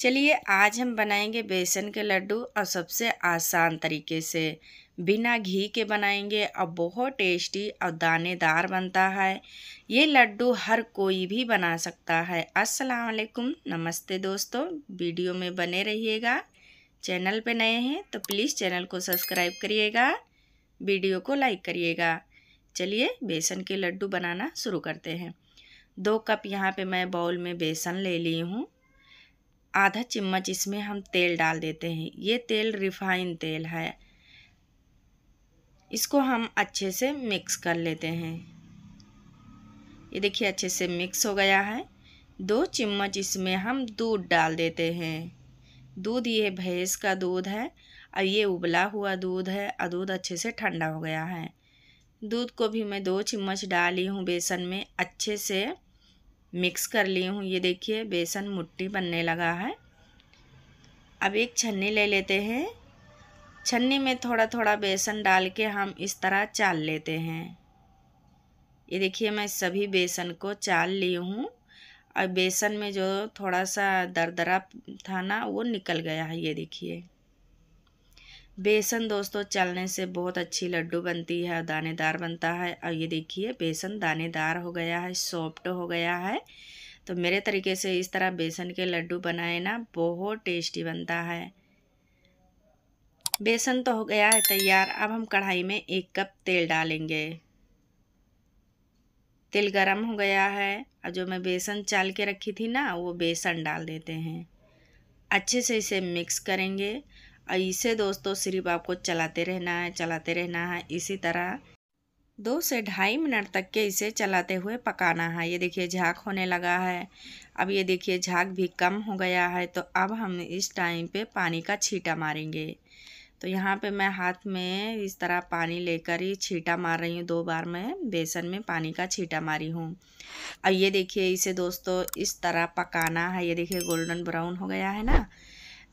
चलिए आज हम बनाएंगे बेसन के लड्डू और सबसे आसान तरीके से बिना घी के बनाएंगे और बहुत टेस्टी और दानेदार बनता है ये लड्डू हर कोई भी बना सकता है अस्सलाम वालेकुम नमस्ते दोस्तों वीडियो में बने रहिएगा चैनल पे नए हैं तो प्लीज़ चैनल को सब्सक्राइब करिएगा वीडियो को लाइक करिएगा चलिए बेसन के लड्डू बनाना शुरू करते हैं दो कप यहाँ पे मैं बाउल में बेसन ले ली हूँ आधा चम्मच इसमें हम तेल डाल देते हैं ये तेल रिफाइन तेल है इसको हम अच्छे से मिक्स कर लेते हैं ये देखिए अच्छे से मिक्स हो गया है दो चम्मच इसमें हम दूध डाल देते हैं दूध ये भैंस का दूध है और ये उबला हुआ दूध है और दूध अच्छे से ठंडा हो गया है दूध को भी मैं दो चम्मच डाली हूँ बेसन में अच्छे से मिक्स कर ली हूँ ये देखिए बेसन मुट्टी बनने लगा है अब एक छन्नी ले लेते हैं छन्नी में थोड़ा थोड़ा बेसन डाल के हम इस तरह चाल लेते हैं ये देखिए मैं सभी बेसन को चाल ली हूँ और बेसन में जो थोड़ा सा दरदरा था ना वो निकल गया है ये देखिए बेसन दोस्तों चलने से बहुत अच्छी लड्डू बनती है और दानेदार बनता है और ये देखिए बेसन दानेदार हो गया है सॉफ्ट हो गया है तो मेरे तरीके से इस तरह बेसन के लड्डू बनाए ना बहुत टेस्टी बनता है बेसन तो हो गया है तैयार अब हम कढ़ाई में एक कप तेल डालेंगे तेल गरम हो गया है और जो मैं बेसन चाल के रखी थी ना वो बेसन डाल देते हैं अच्छे से इसे मिक्स करेंगे इसे दोस्तों सिर्फ आपको चलाते रहना है चलाते रहना है इसी तरह दो से ढाई मिनट तक के इसे चलाते हुए पकाना है ये देखिए झाग होने लगा है अब ये देखिए झाग भी कम हो गया है तो अब हम इस टाइम पे पानी का छीटा मारेंगे तो यहाँ पे मैं हाथ में इस तरह पानी लेकर ही छीटा मार रही हूँ दो बार मैं बेसन में पानी का छीटा मारी हूँ अब ये देखिए इसे दोस्तों इस तरह पकाना है ये देखिए गोल्डन ब्राउन हो गया है ना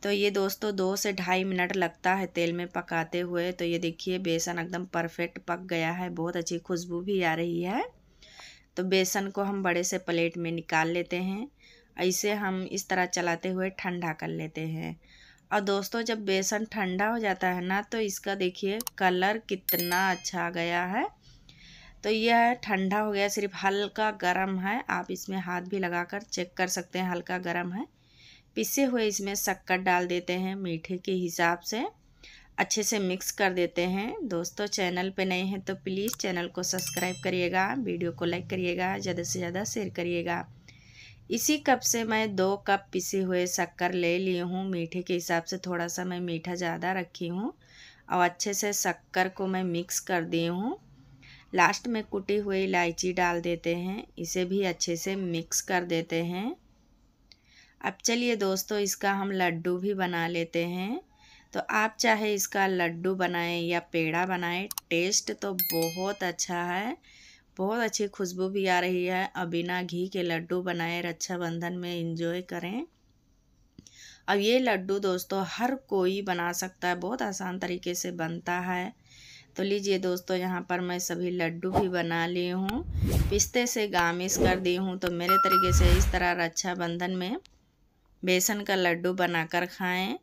तो ये दोस्तों दो से ढाई मिनट लगता है तेल में पकाते हुए तो ये देखिए बेसन एकदम परफेक्ट पक गया है बहुत अच्छी खुशबू भी आ रही है तो बेसन को हम बड़े से प्लेट में निकाल लेते हैं ऐसे हम इस तरह चलाते हुए ठंडा कर लेते हैं और दोस्तों जब बेसन ठंडा हो जाता है ना तो इसका देखिए कलर कितना अच्छा गया है तो यह ठंडा हो गया सिर्फ हल्का गर्म है आप इसमें हाथ भी लगाकर चेक कर सकते हैं हल्का गर्म है पिसे हुए इसमें शक्कर डाल देते हैं मीठे के हिसाब से अच्छे से मिक्स कर देते हैं दोस्तों चैनल पे नए हैं तो प्लीज़ चैनल को सब्सक्राइब करिएगा वीडियो को लाइक करिएगा ज़्यादा से ज़्यादा शेयर करिएगा इसी कप से मैं दो कप पिसे हुए शक्कर ले ली हूँ मीठे के हिसाब से थोड़ा सा मैं मीठा ज़्यादा रखी हूँ और अच्छे से शक्कर को मैं मिक्स कर दी हूँ लास्ट में कुटी हुई इलायची डाल देते हैं इसे भी अच्छे से मिक्स कर देते हैं अब चलिए दोस्तों इसका हम लड्डू भी बना लेते हैं तो आप चाहे इसका लड्डू बनाएं या पेड़ा बनाएं टेस्ट तो बहुत अच्छा है बहुत अच्छी खुशबू भी आ रही है और बिना घी के लड्डू बनाए रक्षाबंधन में इंजॉय करें अब ये लड्डू दोस्तों हर कोई बना सकता है बहुत आसान तरीके से बनता है तो लीजिए दोस्तों यहाँ पर मैं सभी लड्डू भी बना ली हूँ पिस्ते से गामिश कर दी हूँ तो मेरे तरीके से इस तरह रक्षाबंधन में बेसन का लड्डू बनाकर खाएं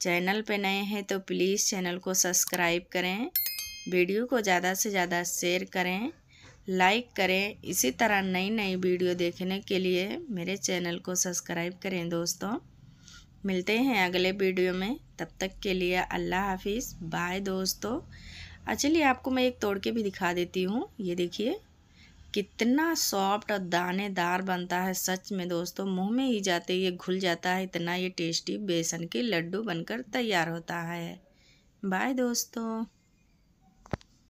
चैनल पे नए हैं तो प्लीज़ चैनल को सब्सक्राइब करें वीडियो को ज़्यादा से ज़्यादा शेयर करें लाइक करें इसी तरह नई नई वीडियो देखने के लिए मेरे चैनल को सब्सक्राइब करें दोस्तों मिलते हैं अगले वीडियो में तब तक के लिए अल्लाह हाफिज़ बाय दोस्तों चलिए आपको मैं एक तोड़ के भी दिखा देती हूँ ये देखिए कितना सॉफ्ट और दानेदार बनता है सच में दोस्तों मुंह में ही जाते ये घुल जाता है इतना ये टेस्टी बेसन के लड्डू बनकर तैयार होता है बाय दोस्तों